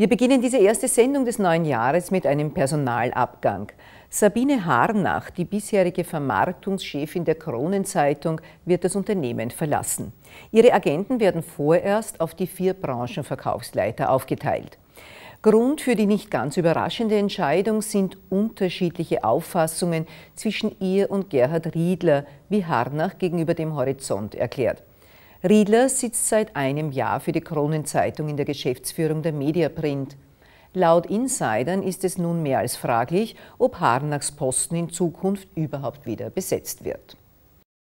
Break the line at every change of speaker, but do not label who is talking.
Wir beginnen diese erste Sendung des neuen Jahres mit einem Personalabgang. Sabine Harnach, die bisherige Vermarktungschefin der Kronenzeitung, wird das Unternehmen verlassen. Ihre Agenten werden vorerst auf die vier Branchenverkaufsleiter aufgeteilt. Grund für die nicht ganz überraschende Entscheidung sind unterschiedliche Auffassungen zwischen ihr und Gerhard Riedler, wie Harnach gegenüber dem Horizont erklärt. Riedler sitzt seit einem Jahr für die Kronenzeitung in der Geschäftsführung der Mediaprint. Laut Insidern ist es nun mehr als fraglich, ob Harnachs Posten in Zukunft überhaupt wieder besetzt wird.